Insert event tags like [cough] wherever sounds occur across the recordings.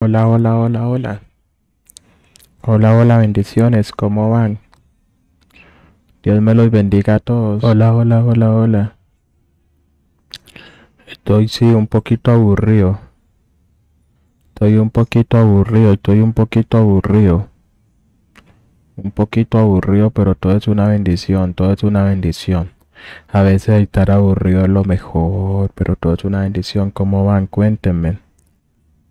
Hola, hola, hola, hola. Hola, hola, bendiciones, ¿cómo van? Dios me los bendiga a todos. Hola, hola, hola, hola. Estoy sí un poquito aburrido. Estoy un poquito aburrido, estoy un poquito aburrido. Un poquito aburrido, pero todo es una bendición, todo es una bendición. A veces estar aburrido es lo mejor, pero todo es una bendición. ¿Cómo van? Cuéntenme.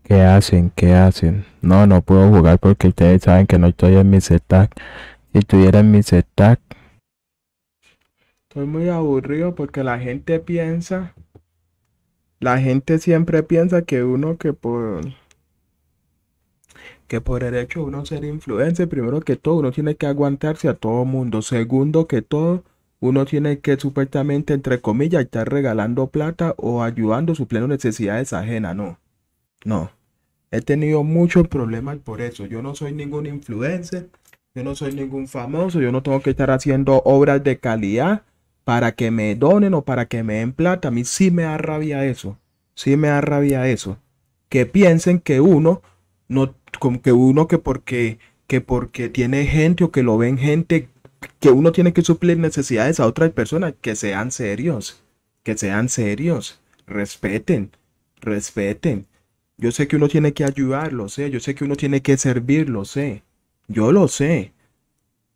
¿Qué hacen? ¿Qué hacen? No, no puedo jugar porque ustedes saben que no estoy en mi set-up. Si estuviera en mi set-up. Estoy muy aburrido porque la gente piensa. La gente siempre piensa que uno que por. Que por el hecho de uno ser influencer, primero que todo, uno tiene que aguantarse a todo mundo. Segundo que todo, uno tiene que supuestamente, entre comillas, estar regalando plata o ayudando, su supliendo necesidades ajenas. No. No. He tenido muchos problemas por eso. Yo no soy ningún influencer, yo no soy ningún famoso, yo no tengo que estar haciendo obras de calidad para que me donen o para que me den plata. A mí sí me da rabia eso. Sí me da rabia eso. Que piensen que uno, no, como que uno que porque, que porque tiene gente o que lo ven gente, que uno tiene que suplir necesidades a otras personas, que sean serios, que sean serios, respeten, respeten. Yo sé que uno tiene que ayudarlo, lo sé. Yo sé que uno tiene que servirlo, lo sé. Yo lo sé.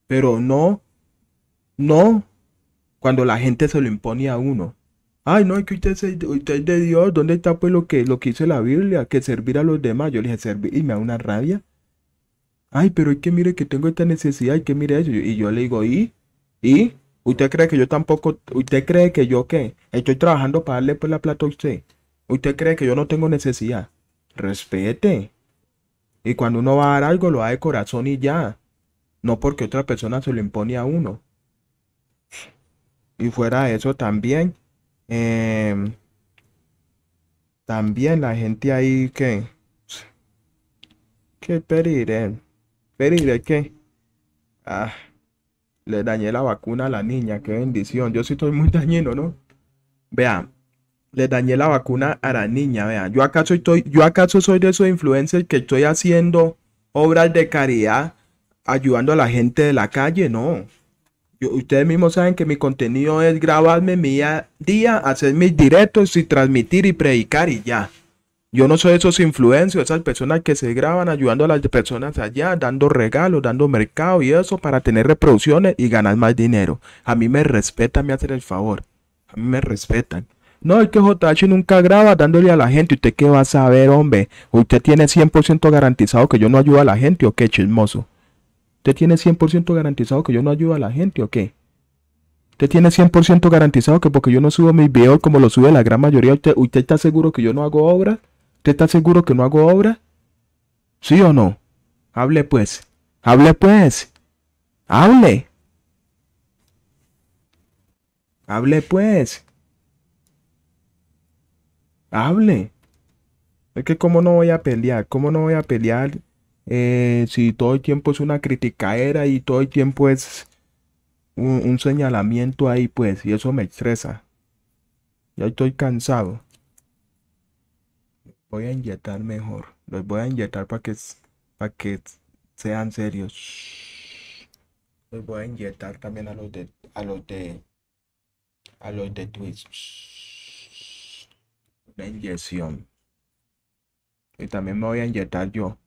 Pero no, no cuando la gente se lo impone a uno. Ay, no, es que usted, es de Dios. ¿Dónde está pues lo que, lo que hizo la Biblia? Que servir a los demás. Yo le dije, servir. Y me da una rabia. Ay, pero es que mire que tengo esta necesidad y que mire eso. Y yo le digo, ¿y? ¿Y? ¿Usted cree que yo tampoco, usted cree que yo qué? Estoy trabajando para darle pues la plata a usted. ¿Usted cree que yo no tengo necesidad? respete. Y cuando uno va a dar algo, lo da de corazón y ya. No porque otra persona se lo impone a uno. Y fuera de eso también, em, también la gente ahí que... Que pediré. Pediré que... Ah, le dañé la vacuna a la niña, qué bendición. Yo sí estoy muy [laughs] dañino, ¿no? Vean, le dañé la vacuna a la niña, vean. Yo acaso, yo acaso soy de esos influencers que estoy haciendo obras de caridad ayudando a la gente de la calle, no. ustedes mismos saben que mi contenido es grabarme mi día, día, hacer mis directos y transmitir y predicar y ya. Yo no soy esos influencers, esas personas que se graban ayudando a las personas allá, dando regalos, dando mercado y eso para tener reproducciones y ganar más dinero. A mí me respetan, me hacen el favor. A mí me respetan. No, es que JH nunca graba dándole a la gente. ¿Usted qué va a saber, hombre? ¿Usted tiene 100% garantizado que yo no ayudo a la gente o qué, chismoso? ¿Usted tiene 100% garantizado que yo no ayudo a la gente o qué? ¿Usted tiene 100% garantizado que porque yo no subo mis videos como lo sube la gran mayoría, usted, usted está seguro que yo no hago obra? ¿Usted está seguro que no hago obra? ¿Sí o no? Hable pues. Hable pues. Hable. Hable pues hable. Es que cómo no voy a pelear, cómo no voy a pelear eh, si todo el tiempo es una crítica era y todo el tiempo es un, señalamiento ahí, pues, y eso me estresa. Ya estoy cansado. Voy a inyectar mejor. Los voy a inyectar para que, para que sean serios. Los voy a inyectar también a los de a los de a los de Twitch una inyección. Y también me voy a inyectar yo.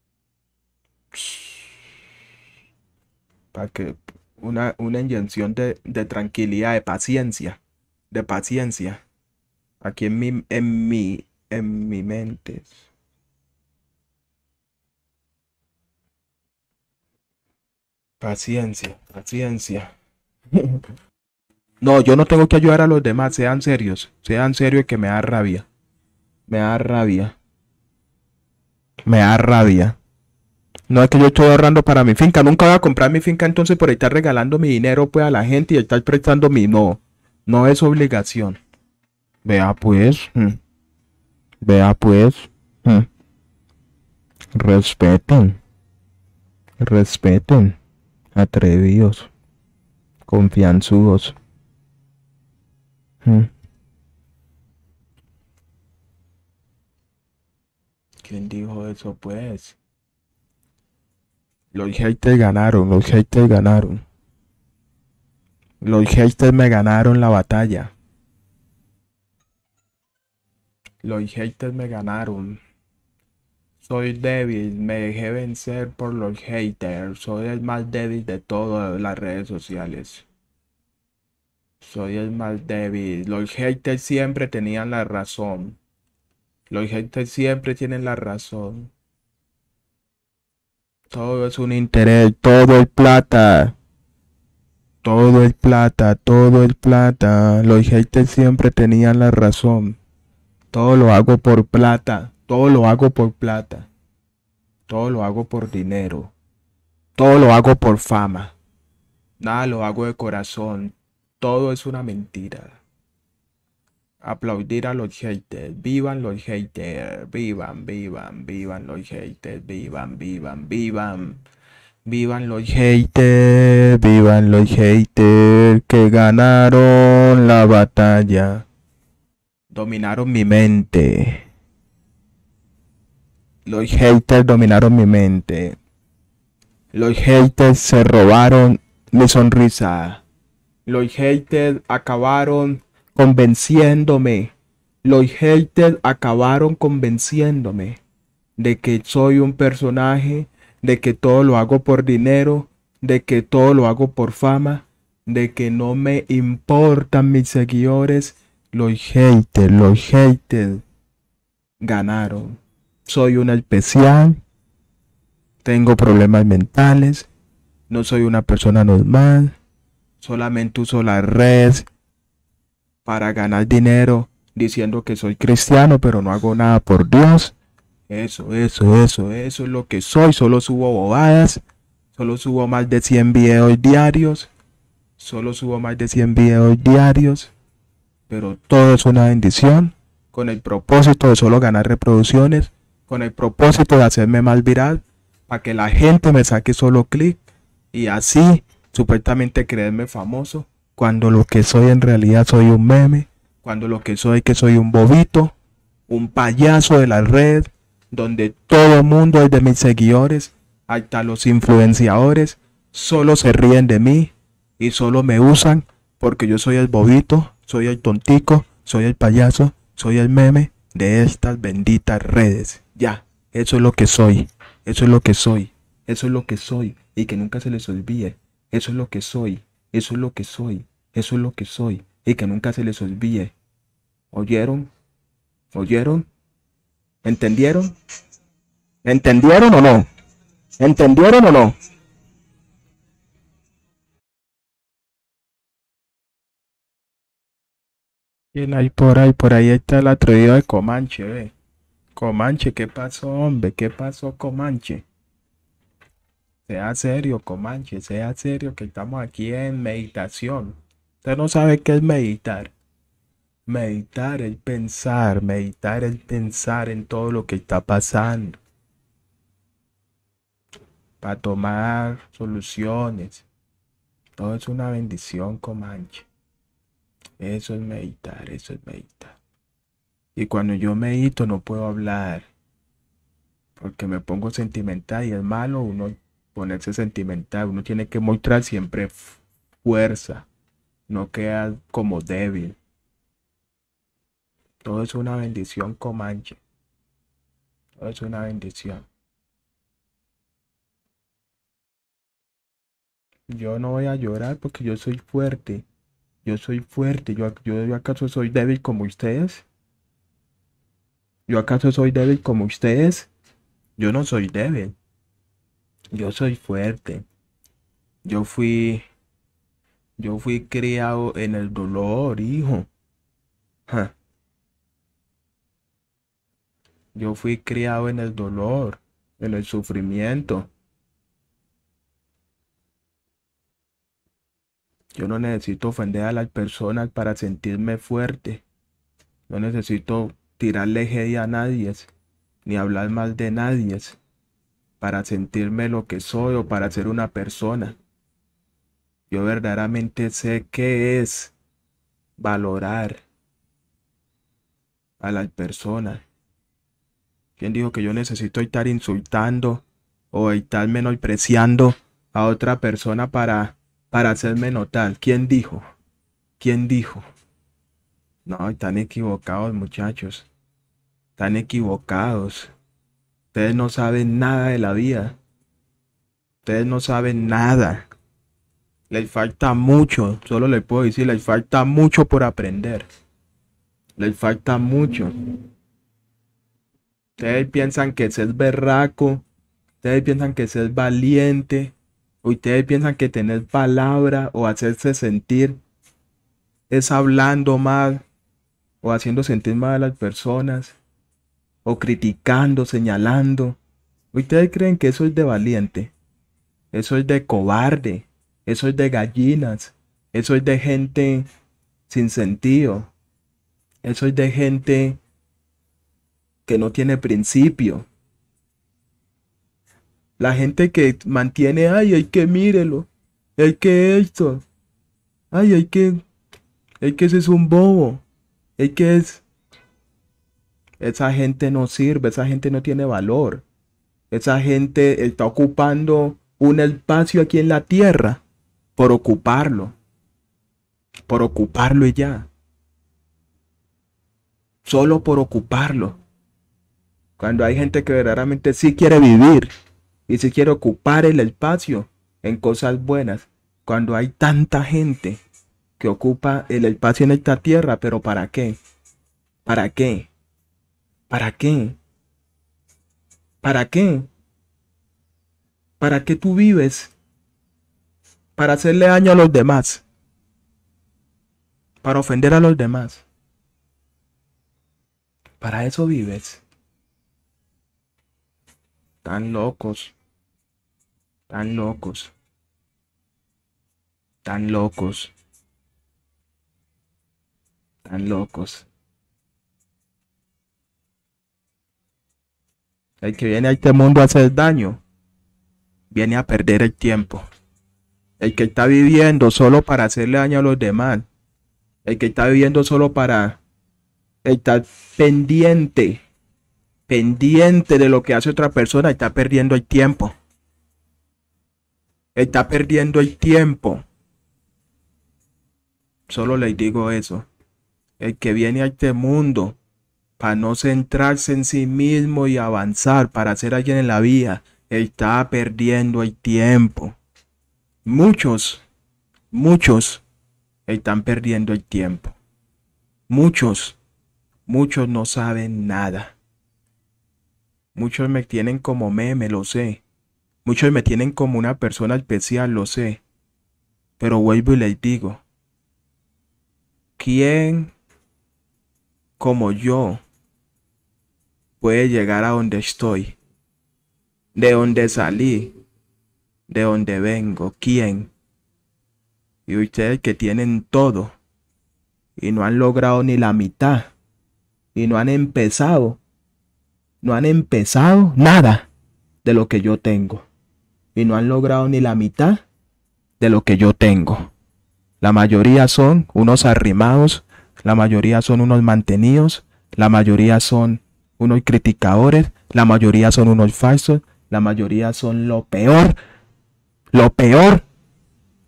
Para que una, una inyección de, de, tranquilidad, de paciencia. De paciencia. Aquí en mi, en mi, en mi mente. Paciencia, paciencia. [laughs] No, yo no tengo que ayudar a los demás, sean serios, sean serios que me da rabia. Me da rabia. Me da rabia. No es que yo estoy ahorrando para mi finca. Nunca voy a comprar mi finca entonces por estar regalando mi dinero pues a la gente y estar prestando mi. No. No es obligación. Vea pues. Mm. Vea pues. Respeten. Mm. Respeten. Respeten. Atrevidos. Confianzudos. Mm. eso, pues. Los haters ganaron, los haters ganaron. Los haters me ganaron la batalla. Los haters me ganaron. Soy débil, me dejé vencer por los haters. Soy el más débil de todas las redes sociales. Soy el más débil. Los haters siempre tenían la razón. Los gente siempre tienen la razón. Todo es un interés, todo es plata. Todo es plata, todo es plata. Los haters siempre tenían la razón. Todo lo hago por plata, todo lo hago por plata. Todo lo hago por dinero. Todo lo hago por fama. Nada lo hago de corazón. Todo es una mentira aplaudir a los haters. Vivan los haters. Vivan, vivan, vivan los haters. Vivan, vivan, vivan. Vivan los haters. Vivan los haters que ganaron la batalla. Dominaron mi mente. Los haters dominaron mi mente. Los haters se robaron mi sonrisa. Los haters acabaron convenciéndome. Los haters acabaron convenciéndome de que soy un personaje, de que todo lo hago por dinero, de que todo lo hago por fama, de que no me importan mis seguidores. Los haters, los haters ganaron. Soy un especial, tengo problemas mentales, no soy una persona normal, solamente uso las redes para ganar dinero diciendo que soy cristiano, pero no hago nada por Dios. Eso, eso, eso, eso es lo que soy. Solo subo bobadas. Solo subo más de 100 videos diarios. Solo subo más de 100 videos diarios. Pero todo es una bendición. Con el propósito de solo ganar reproducciones. Con el propósito de hacerme más viral. Para que la gente me saque solo clic. Y así, supuestamente creerme famoso cuando lo que soy en realidad soy un meme, cuando lo que soy que soy un bobito, un payaso de la red, donde todo el mundo, desde mis seguidores hasta los influenciadores, solo se ríen de mí y solo me usan porque yo soy el bobito, soy el tontico, soy el payaso, soy el meme de estas benditas redes. Ya, eso es lo que soy, eso es lo que soy, eso es lo que soy y que nunca se les olvide, eso es lo que soy. Eso es lo que soy, eso es lo que soy, y que nunca se les olvide. ¿Oyeron? ¿Oyeron? ¿Entendieron? ¿Entendieron o no? ¿Entendieron o no? ¿Quién hay por ahí? Por ahí está el atrevido de Comanche, ve. Comanche, ¿qué pasó, hombre? ¿Qué pasó, Comanche? Sea serio, Comanche, sea serio, que estamos aquí en meditación. Usted no sabe qué es meditar. Meditar es pensar, meditar es pensar en todo lo que está pasando. Para tomar soluciones. Todo es una bendición, Comanche. Eso es meditar, eso es meditar. Y cuando yo medito no puedo hablar. Porque me pongo sentimental y es malo uno ponerse sentimental, uno tiene que mostrar siempre fuerza, no queda como débil. Todo es una bendición, Comanche. Todo es una bendición. Yo no voy a llorar porque yo soy fuerte. Yo soy fuerte. yo, yo acaso soy débil como ustedes? ¿Yo acaso soy débil como ustedes? Yo no soy débil yo soy fuerte. Yo fui, yo fui criado en el dolor, hijo. Yo fui criado en el dolor, en el sufrimiento. Yo no necesito ofender a las personas para sentirme fuerte. No necesito tirarle leje a nadie, ni hablar mal de nadie para sentirme lo que soy o para ser una persona. Yo verdaderamente sé qué es valorar a la persona ¿Quién dijo que yo necesito estar insultando o estar menospreciando a otra persona para, para hacerme notar? ¿Quién dijo? ¿Quién dijo? No, están equivocados muchachos. Están equivocados. Ustedes no saben nada de la vida. Ustedes no saben nada. Les falta mucho. Solo les puedo decir, les falta mucho por aprender. Les falta mucho. Ustedes piensan que ser berraco. Ustedes piensan que ser es valiente. Ustedes piensan que tener palabra o hacerse sentir es hablando mal o haciendo sentir mal a las personas o criticando, señalando. Ustedes creen que eso es de valiente, eso es de cobarde, eso es de gallinas, eso es de gente sin sentido, eso es de gente que no tiene principio. La gente que mantiene, ay, hay que mírelo, hay que esto, ay, hay que, hay que ese es un bobo, hay que es, esa gente no sirve, esa gente no tiene valor, esa gente está ocupando un espacio aquí en la tierra por ocuparlo, por ocuparlo y ya, solo por ocuparlo. Cuando hay gente que verdaderamente sí quiere vivir y sí quiere ocupar el espacio en cosas buenas, cuando hay tanta gente que ocupa el espacio en esta tierra, pero ¿para qué? ¿Para qué? ¿Para qué? ¿Para qué? ¿Para qué tú vives? Para hacerle daño a los demás. Para ofender a los demás. Para eso vives. Tan locos. Tan locos. Tan locos. Tan locos. El que viene a este mundo a hacer daño, viene a perder el tiempo. El que está viviendo solo para hacerle daño a los demás. El que está viviendo solo para estar pendiente, pendiente de lo que hace otra persona, está perdiendo el tiempo. Está perdiendo el tiempo. Solo les digo eso. El que viene a este mundo para no centrarse en sí mismo y avanzar, para hacer alguien en la vida, está perdiendo el tiempo. Muchos, muchos están perdiendo el tiempo. Muchos, muchos no saben nada. Muchos me tienen como meme, lo sé. Muchos me tienen como una persona especial, lo sé. Pero vuelvo y les digo, ¿quién como yo puede llegar a donde estoy, de donde salí, de donde vengo, quién. Y ustedes que tienen todo y no han logrado ni la mitad y no han empezado, no han empezado nada de lo que yo tengo y no han logrado ni la mitad de lo que yo tengo. La mayoría son unos arrimados la mayoría son unos mantenidos, la mayoría son unos criticadores, la mayoría son unos falsos, la mayoría son lo peor, lo peor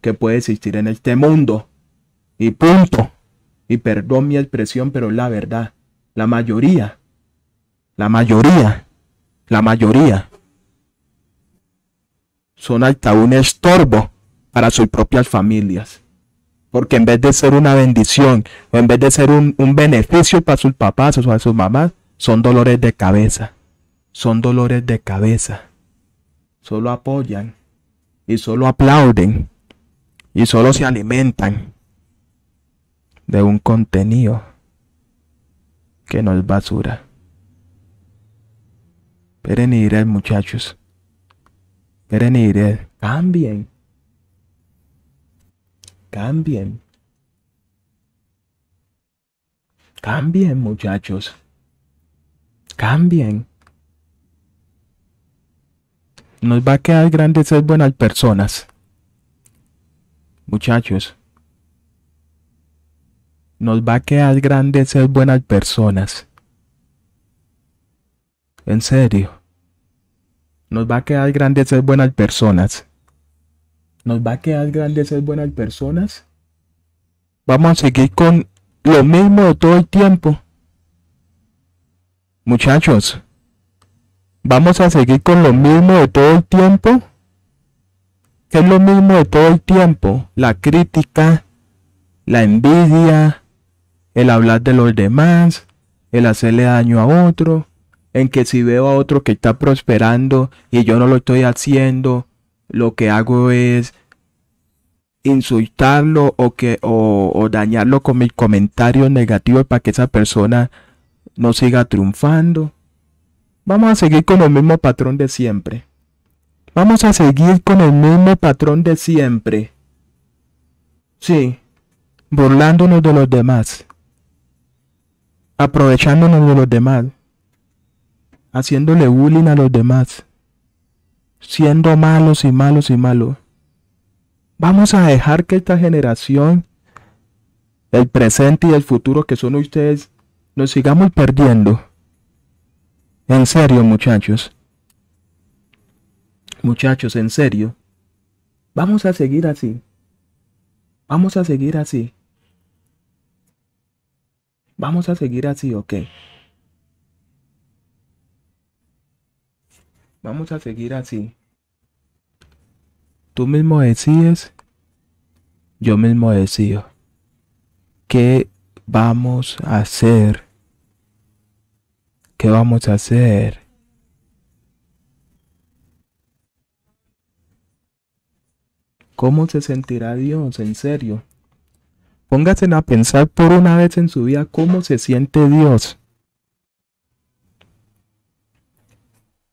que puede existir en este mundo. Y punto. Y perdón mi expresión, pero la verdad, la mayoría, la mayoría, la mayoría son hasta un estorbo para sus propias familias. Porque en vez de ser una bendición o en vez de ser un, beneficio para sus papás o para sus mamás, son dolores de cabeza. Son dolores de cabeza. Solo apoyan y solo aplauden y solo se alimentan de un contenido que no es basura. Esperen y muchachos. Esperen y cambien. Cambien. Cambien, muchachos. Cambien. Nos va a quedar grande ser buenas personas. Muchachos. Nos va a quedar grande ser buenas personas. En serio. Nos va a quedar grande ser buenas personas. ¿Nos va a quedar grande ser buenas personas? Vamos a seguir con lo mismo de todo el tiempo. Muchachos, vamos a seguir con lo mismo de todo el tiempo. ¿Qué es lo mismo de todo el tiempo? La crítica, la envidia, el hablar de los demás, el hacerle daño a otro, en que si veo a otro que está prosperando y yo no lo estoy haciendo, lo que hago es insultarlo o, que, o, dañarlo con mis comentarios negativos para que esa persona no siga triunfando. Vamos a seguir con el mismo patrón de siempre. Vamos a seguir con el mismo patrón de siempre. Sí, burlándonos de los demás. Aprovechándonos de los demás. Haciéndole bullying a los demás siendo malos y malos y malos. Vamos a dejar que esta generación, el presente y el futuro que son ustedes, nos sigamos perdiendo. En serio, muchachos. Muchachos, en serio. Vamos a seguir así. Vamos a seguir así. Vamos a seguir así, ok. Vamos a seguir así. Tú mismo decides, yo mismo decido. ¿Qué vamos a hacer? ¿Qué vamos a hacer? ¿Cómo se sentirá Dios? En serio. Pónganse a pensar por una vez en su vida cómo se siente Dios.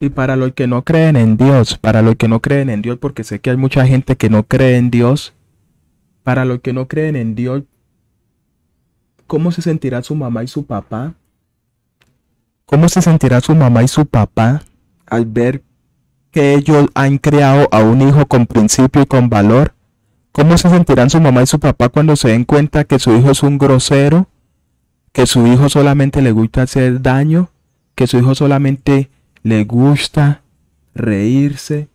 Y para los que no creen en Dios, para los que no creen en Dios, porque sé que hay mucha gente que no cree en Dios, para los que no creen en Dios, ¿cómo se sentirá su mamá y su papá? ¿Cómo se sentirá su mamá y su papá al ver que ellos han creado a un hijo con principio y con valor? ¿Cómo se sentirán su mamá y su papá cuando se den cuenta que su hijo es un grosero? ¿Que su hijo solamente le gusta hacer daño? ¿Que su hijo solamente le gusta reírse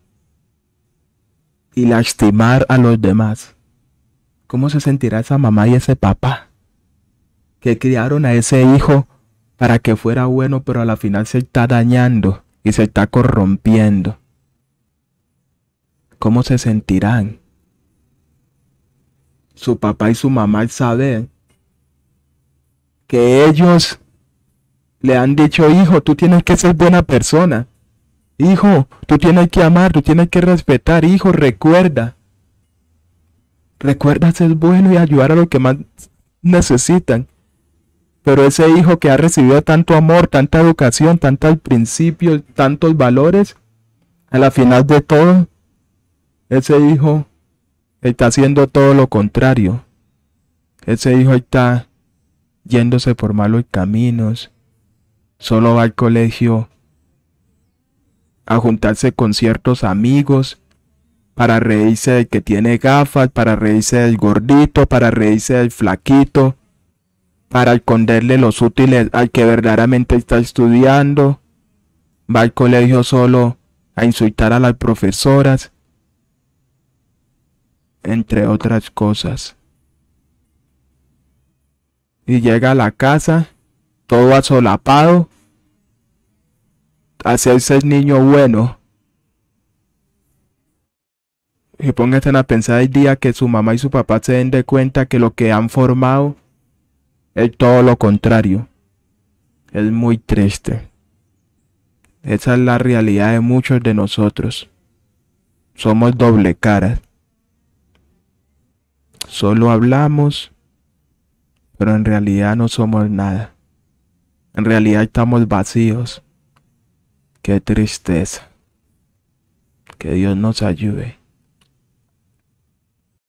y lastimar a los demás. ¿Cómo se sentirá esa mamá y ese papá que criaron a ese hijo para que fuera bueno, pero a la final se está dañando y se está corrompiendo? ¿Cómo se sentirán? Su papá y su mamá al saber que ellos le han dicho, hijo, tú tienes que ser buena persona. Hijo, tú tienes que amar, tú tienes que respetar. Hijo, recuerda. Recuerda ser bueno y ayudar a los que más necesitan. Pero ese hijo que ha recibido tanto amor, tanta educación, tanto al principio, tantos valores, a la final de todo, ese hijo está haciendo todo lo contrario. Ese hijo está yéndose por malos caminos, Solo va al colegio a juntarse con ciertos amigos para reírse del que tiene gafas, para reírse del gordito, para reírse del flaquito, para esconderle los útiles al que verdaderamente está estudiando. Va al colegio solo a insultar a las profesoras, entre otras cosas. Y llega a la casa todo asolapado, hacerse el niño bueno. Y pónganse a pensar el día que su mamá y su papá se den de cuenta que lo que han formado es todo lo contrario. Es muy triste. Esa es la realidad de muchos de nosotros. Somos doble cara Solo hablamos, pero en realidad no somos nada. En realidad estamos vacíos. Qué tristeza. Que Dios nos ayude.